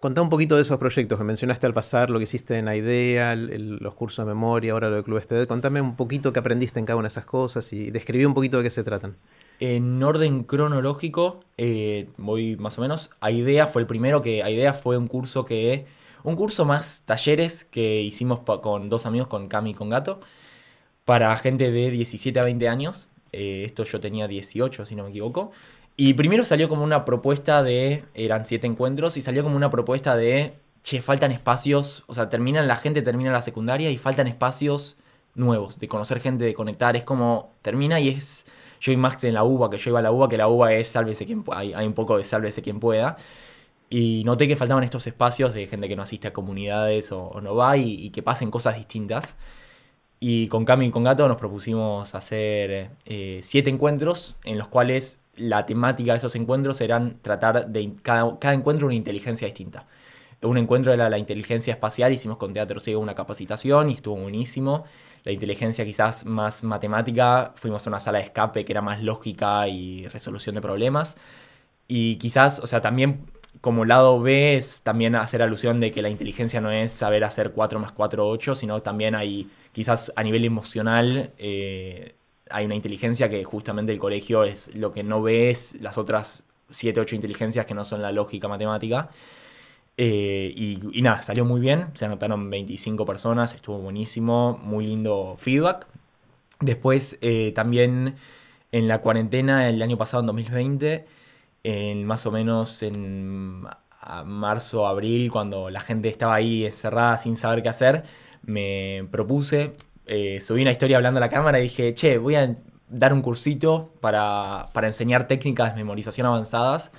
Contá un poquito de esos proyectos que mencionaste al pasar, lo que hiciste en IDEA, los cursos de memoria, ahora lo de Club Ested. Contame un poquito qué aprendiste en cada una de esas cosas y describí un poquito de qué se tratan. En orden cronológico, eh, voy más o menos. Aidea IDEA fue el primero que. IDEA fue un curso que. Un curso más talleres que hicimos con dos amigos, con Cami y con Gato, para gente de 17 a 20 años. Eh, esto yo tenía 18, si no me equivoco. Y primero salió como una propuesta de, eran siete encuentros, y salió como una propuesta de, che, faltan espacios, o sea, terminan la gente, termina la secundaria y faltan espacios nuevos, de conocer gente, de conectar, es como termina y es, yo y Max en la UBA, que yo iba a la UBA, que la UBA es sálvese quien hay, hay un poco de sálvese quien pueda. Y noté que faltaban estos espacios de gente que no asiste a comunidades o, no va y, y que pasen cosas distintas. Y con Cami y con Gato nos propusimos hacer eh, siete encuentros en los cuales la temática de esos encuentros eran tratar de cada, cada encuentro una inteligencia distinta. Un encuentro era la inteligencia espacial, hicimos con Teatro Ciego una capacitación y estuvo buenísimo. La inteligencia quizás más matemática, fuimos a una sala de escape que era más lógica y resolución de problemas. Y quizás, o sea, también como lado B es también hacer alusión de que la inteligencia no es saber hacer 4 más 4, 8, sino también hay, quizás a nivel emocional, eh, hay una inteligencia que justamente el colegio es lo que no ve, es las otras 7, 8 inteligencias que no son la lógica matemática. Eh, y, nada, salió muy bien, se anotaron 25 personas, estuvo buenísimo, muy lindo feedback. Después eh, también en la cuarentena, el año pasado, en 2020, en más o menos en marzo, abril, cuando la gente estaba ahí encerrada sin saber qué hacer, me propuse, eh, subí una historia hablando a la cámara y dije, che, voy a dar un cursito para, para enseñar técnicas de memorización avanzadas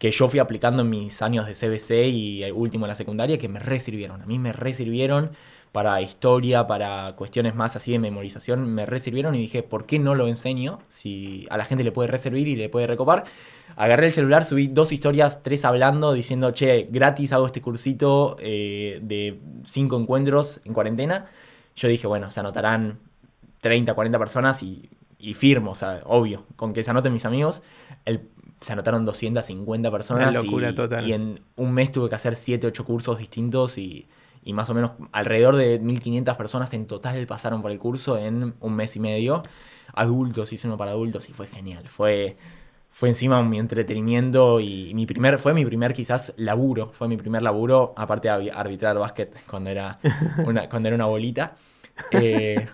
que yo fui aplicando en mis años de CBC y el último en la secundaria, que me resirvieron. A mí me resirvieron para historia, para cuestiones más así de memorización, me resirvieron y dije, ¿por qué no lo enseño? Si a la gente le puede reservir y le puede recopar. Agarré el celular, subí dos historias, tres hablando, diciendo, che, gratis hago este cursito eh, de cinco encuentros en cuarentena. Yo dije, bueno, se anotarán 30, 40 personas y, y firmo, o sea, obvio, con que se anoten mis amigos. El, se anotaron 250 personas. y, Y en un mes tuve que hacer 7, 8 cursos distintos y, más o menos alrededor de 1.500 personas en total pasaron por el curso en un mes y medio. Adultos, hice uno para adultos y fue genial. Fue, fue encima mi entretenimiento y, mi primer, fue mi primer quizás laburo, fue mi primer laburo, aparte de arbitrar básquet cuando era una, cuando era una bolita. Eh,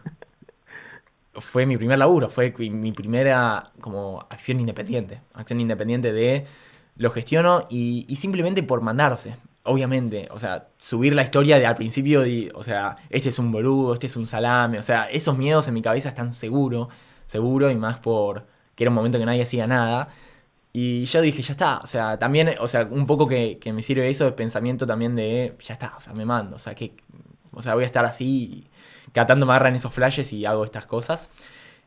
fue mi primer laburo, fue mi primera como acción independiente. Acción independiente de lo gestiono y, simplemente por mandarse. Obviamente, o sea, subir la historia de al principio, y o sea, este es un boludo, este es un salame, o sea, esos miedos en mi cabeza están seguro, seguro, y más por que era un momento que nadie hacía nada. Y yo dije, ya está, o sea, también, o sea, un poco que, que me sirve eso de pensamiento también de, ya está, o sea, me mando, o sea, que o sea, voy a estar así, catando marra en esos flashes y hago estas cosas.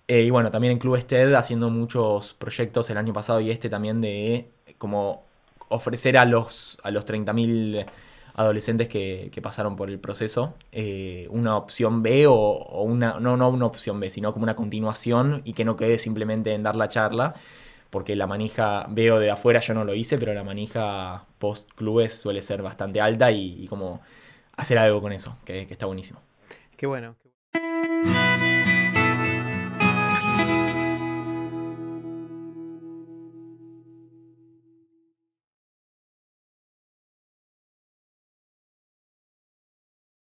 Eh, y bueno, también en Club TED haciendo muchos proyectos el año pasado y este también de como ofrecer a los, a los 30.000 adolescentes que, pasaron por el proceso eh, una opción B o, una, no, no una opción B, sino como una continuación y que no quede simplemente en dar la charla, porque la manija, veo de afuera, yo no lo hice, pero la manija post clubes suele ser bastante alta y como hacer algo con eso, que, está buenísimo. Qué bueno.